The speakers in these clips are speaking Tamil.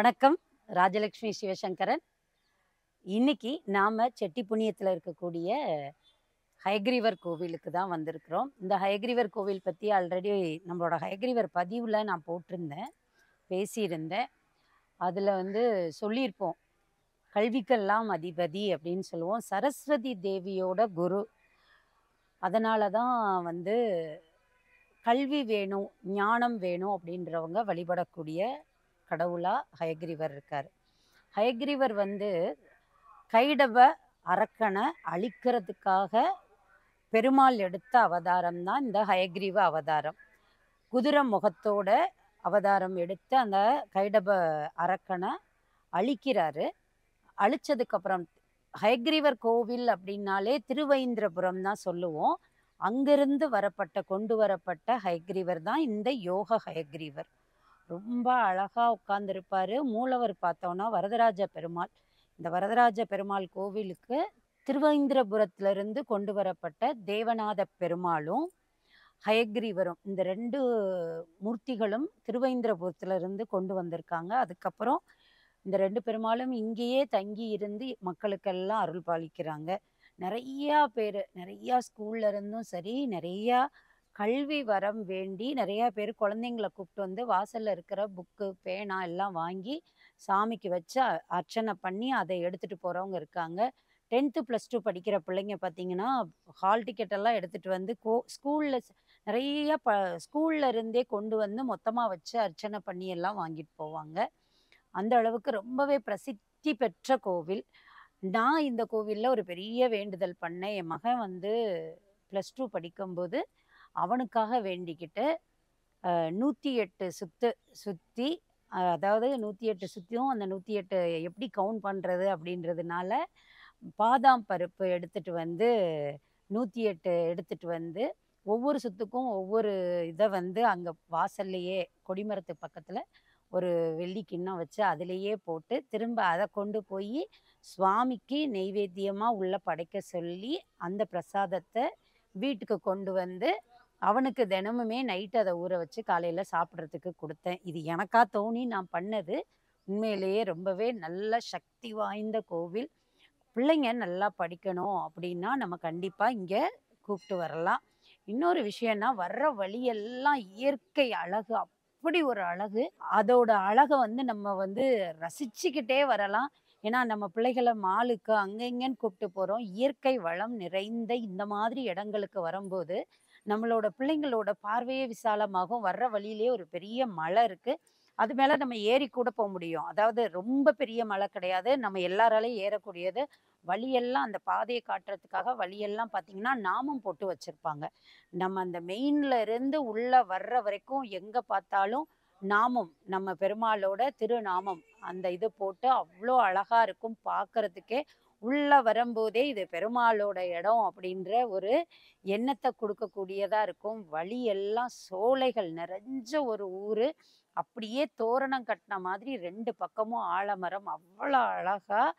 வணக்கம் ராஜலக்ஷ்மி சிவசங்கரன் இன்னைக்கு நாம் செட்டி புண்ணியத்தில் இருக்கக்கூடிய ஹயக்ரீவர் கோவிலுக்கு தான் வந்திருக்கிறோம் இந்த ஹயக்ரீவர் கோவில் பற்றி ஆல்ரெடி நம்மளோட ஹயக்ரீவர் பதிவில் நான் போட்டிருந்தேன் பேசியிருந்தேன் அதில் வந்து சொல்லியிருப்போம் கல்விக்கெல்லாம் அதிபதி அப்படின்னு சொல்லுவோம் சரஸ்வதி தேவியோட குரு அதனால தான் வந்து கல்வி வேணும் ஞானம் வேணும் அப்படின்றவங்க வழிபடக்கூடிய கடவுளாக ஹயக்ரீவர் இருக்கார் ஹயக்ரீவர் வந்து கைடவ அரக்கனை அழிக்கிறதுக்காக பெருமாள் எடுத்த அவதாரம் தான் இந்த ஹயக்ரீவ அவதாரம் குதிரை முகத்தோட அவதாரம் எடுத்து அந்த கைடப அரக்கனை அழிக்கிறாரு அழிச்சதுக்கப்புறம் ஹயக்ரீவர் கோவில் அப்படின்னாலே திருவைந்திரபுரம் தான் சொல்லுவோம் அங்கிருந்து வரப்பட்ட கொண்டு வரப்பட்ட ஹயக்ரீவர் தான் இந்த யோக ஹயக்ரீவர் ரொம்ப அழகாக உட்கார்ந்துருப்பார் மூலவர் பார்த்தோன்னா வரதராஜ பெருமாள் இந்த வரதராஜ பெருமாள் கோவிலுக்கு திருவேந்திரபுரத்திலிருந்து கொண்டு வரப்பட்ட தேவநாத பெருமாளும் ஹயக்ரீவரும் இந்த ரெண்டு மூர்த்திகளும் திருவேந்திரபுரத்திலிருந்து கொண்டு வந்திருக்காங்க அதுக்கப்புறம் இந்த ரெண்டு பெருமாளும் இங்கேயே தங்கி இருந்து மக்களுக்கெல்லாம் அருள் பாலிக்கிறாங்க நிறையா பேர் நிறையா ஸ்கூல்ல இருந்தும் சரி நிறையா கல்வி வரம் வேண்டி நிறையா பேர் குழந்தைங்கள கூப்பிட்டு வந்து வாசலில் இருக்கிற புக்கு பேனா எல்லாம் வாங்கி சாமிக்கு வச்சு அர்ச்சனை பண்ணி அதை எடுத்துகிட்டு போகிறவங்க இருக்காங்க டென்த்து ப்ளஸ் டூ படிக்கிற பிள்ளைங்க பார்த்தீங்கன்னா ஹால் டிக்கெட் எல்லாம் எடுத்துகிட்டு வந்து கோ ஸ்கூலில் நிறைய ப ஸ்கூல்ல இருந்தே கொண்டு வந்து மொத்தமாக வச்சு அர்ச்சனை பண்ணி எல்லாம் வாங்கிட்டு போவாங்க அந்த அளவுக்கு ரொம்பவே பிரசித்தி பெற்ற கோவில் நான் இந்த கோவிலில் ஒரு பெரிய வேண்டுதல் பண்ணேன் என் மகன் வந்து ப்ளஸ் டூ படிக்கும்போது அவனுக்காக வேண்டிக்கிட்டு நூற்றி எட்டு சுத்து சுற்றி அதாவது நூற்றி எட்டு சுற்றியும் அந்த நூற்றி எட்டு எப்படி கவுண்ட் பண்ணுறது அப்படின்றதுனால பாதாம் பருப்பு எடுத்துகிட்டு வந்து நூற்றி எட்டு எடுத்துகிட்டு வந்து ஒவ்வொரு சுத்துக்கும் ஒவ்வொரு இதை வந்து அங்கே வாசல்லையே கொடிமரத்துக்கு பக்கத்தில் ஒரு வெள்ளி கிண்ணம் வச்சு அதிலேயே போட்டு திரும்ப அதை கொண்டு போய் சுவாமிக்கு நெய்வேத்தியமாக உள்ளே படைக்க சொல்லி அந்த பிரசாதத்தை வீட்டுக்கு கொண்டு வந்து அவனுக்கு தினமுமே நைட்டு அதை ஊற வச்சு காலையில் சாப்பிட்றதுக்கு கொடுத்தேன் இது எனக்கா தோணி நான் பண்ணது உண்மையிலேயே ரொம்பவே நல்ல சக்தி வாய்ந்த கோவில் பிள்ளைங்க நல்லா படிக்கணும் அப்படின்னா நம்ம கண்டிப்பாக இங்கே கூப்பிட்டு வரலாம் இன்னொரு விஷயம்னா வர்ற வழியெல்லாம் இயற்கை அழகு அப்படி ஒரு அழகு அதோட அழகை வந்து நம்ம வந்து ரசிச்சுக்கிட்டே வரலாம் ஏன்னா நம்ம பிள்ளைகளை மாலுக்கு அங்கங்கன்னு கூப்பிட்டு போகிறோம் இயற்கை வளம் நிறைந்த இந்த மாதிரி இடங்களுக்கு வரும்போது நம்மளோட பிள்ளைங்களோட பார்வையே விசாலமாகும் வர்ற வழியிலேயே ஒரு பெரிய மலை இருக்குது அது மேலே நம்ம ஏறி கூட போக முடியும் அதாவது ரொம்ப பெரிய மலை கிடையாது நம்ம எல்லாராலையும் ஏறக்கூடியது வழியெல்லாம் அந்த பாதையை காட்டுறதுக்காக வழியெல்லாம் பார்த்தீங்கன்னா நாமம் போட்டு வச்சுருப்பாங்க நம்ம அந்த மெயின்ல இருந்து உள்ளே வர்ற வரைக்கும் எங்கே பார்த்தாலும் நாமம் நம்ம பெருமாளோட திருநாமம் அந்த இது போட்டு அவ்வளோ அழகாக இருக்கும் பார்க்கறதுக்கே உள்ளே வரும்போதே இது பெருமாளோட இடம் அப்படின்ற ஒரு எண்ணத்தை கொடுக்கக்கூடியதாக இருக்கும் வழி எல்லாம் சோலைகள் நிறைஞ்ச ஒரு ஊர் அப்படியே தோரணம் கட்டின மாதிரி ரெண்டு பக்கமும் ஆலமரம் அவ்வளோ அழகாக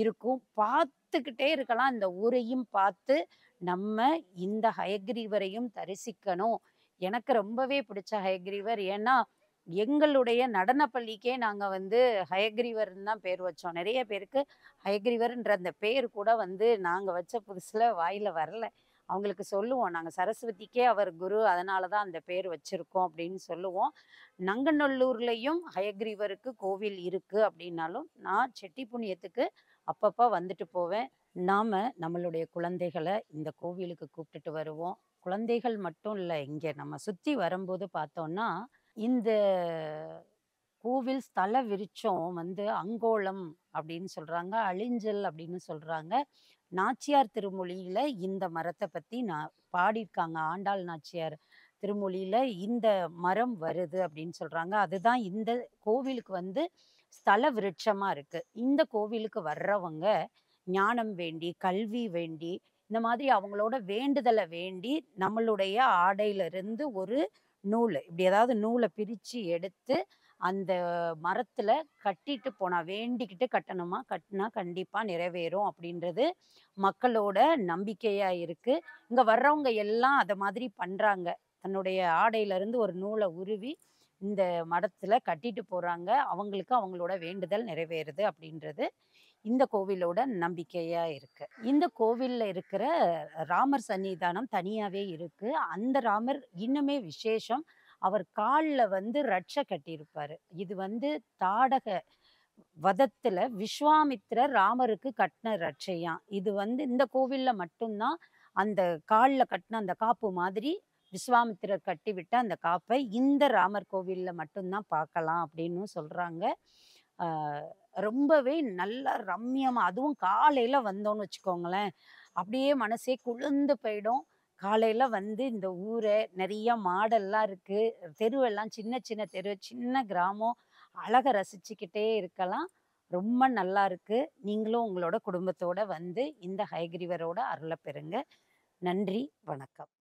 இருக்கும் பார்த்துக்கிட்டே இருக்கலாம் இந்த ஊரையும் பார்த்து நம்ம இந்த ஹயக்ரீவரையும் தரிசிக்கணும் எனக்கு ரொம்பவே பிடிச்ச ஹயக்ரீவர் ஏன்னா எங்களுடைய நடனப்பள்ளிக்கே நாங்கள் வந்து ஹயக்ரீவர்னு தான் பேர் வச்சோம் நிறைய பேருக்கு ஹயக்ரீவர்ன்ற அந்த பேர் கூட வந்து நாங்கள் வச்ச புதுசில் வாயில் வரல அவங்களுக்கு சொல்லுவோம் நாங்கள் சரஸ்வதிக்கே அவர் குரு அதனால தான் அந்த பேர் வச்சுருக்கோம் அப்படின்னு சொல்லுவோம் நங்கநல்லூர்லேயும் ஹயக்ரீவருக்கு கோவில் இருக்குது அப்படின்னாலும் நான் செட்டி புண்ணியத்துக்கு அப்பப்போ வந்துட்டு போவேன் நாம் நம்மளுடைய குழந்தைகளை இந்த கோவிலுக்கு கூப்பிட்டுட்டு வருவோம் குழந்தைகள் மட்டும் இல்லை இங்கே நம்ம சுற்றி வரும்போது பார்த்தோன்னா இந்த கோவில் ஸ்தல விருட்சம் வந்து அங்கோளம் அப்படின்னு சொல்கிறாங்க அழிஞ்சல் அப்படின்னு சொல்கிறாங்க நாச்சியார் திருமொழியில் இந்த மரத்தை பற்றி நான் பாடியிருக்காங்க ஆண்டாள் நாச்சியார் திருமொழியில் இந்த மரம் வருது அப்படின்னு சொல்கிறாங்க அதுதான் இந்த கோவிலுக்கு வந்து ஸ்தல விருட்சமாக இருக்குது இந்த கோவிலுக்கு வர்றவங்க ஞானம் வேண்டி கல்வி வேண்டி இந்த மாதிரி அவங்களோட வேண்டுதலை வேண்டி நம்மளுடைய ஆடையிலிருந்து ஒரு நூல் இப்படி ஏதாவது நூலை பிரித்து எடுத்து அந்த மரத்தில் கட்டிட்டு போனால் வேண்டிக்கிட்டு கட்டணுமா கட்டினா கண்டிப்பாக நிறைவேறும் அப்படின்றது மக்களோட நம்பிக்கையாக இருக்குது இங்கே வர்றவங்க எல்லாம் அதை மாதிரி பண்ணுறாங்க தன்னுடைய ஆடையிலேருந்து ஒரு நூலை உருவி இந்த மடத்தில் கட்டிட்டு போகிறாங்க அவங்களுக்கு அவங்களோட வேண்டுதல் நிறைவேறுது அப்படின்றது இந்த கோவிலோட நம்பிக்கையாக இருக்குது இந்த கோவிலில் இருக்கிற ராமர் சன்னிதானம் தனியாகவே இருக்குது அந்த ராமர் இன்னுமே விசேஷம் அவர் காலில் வந்து ரட்சை கட்டியிருப்பார் இது வந்து தாடக வதத்தில் விஸ்வாமித்ர ராமருக்கு கட்டின ரட்சையான் இது வந்து இந்த கோவிலில் மட்டும்தான் அந்த காலில் கட்டின அந்த காப்பு மாதிரி விஸ்வாமித்திரர் கட்டிவிட்ட அந்த காப்பை இந்த ராமர் கோவிலில் மட்டும்தான் பார்க்கலாம் அப்படின்னு சொல்கிறாங்க ரொம்பவே நல்லா ரம்யமாக அதுவும் காலையில் வந்தோன்னு வச்சுக்கோங்களேன் அப்படியே மனசே குளிர்ந்து போயிடும் காலையில் வந்து இந்த ஊரை நிறைய மாடெல்லாம் இருக்குது தெருவெல்லாம் சின்ன சின்ன தெரு சின்ன கிராமம் அழகை ரசிச்சுக்கிட்டே இருக்கலாம் ரொம்ப நல்லா இருக்குது நீங்களும் உங்களோட குடும்பத்தோடு வந்து இந்த ஹைகிரிவரோட அருளை பெறுங்க நன்றி வணக்கம்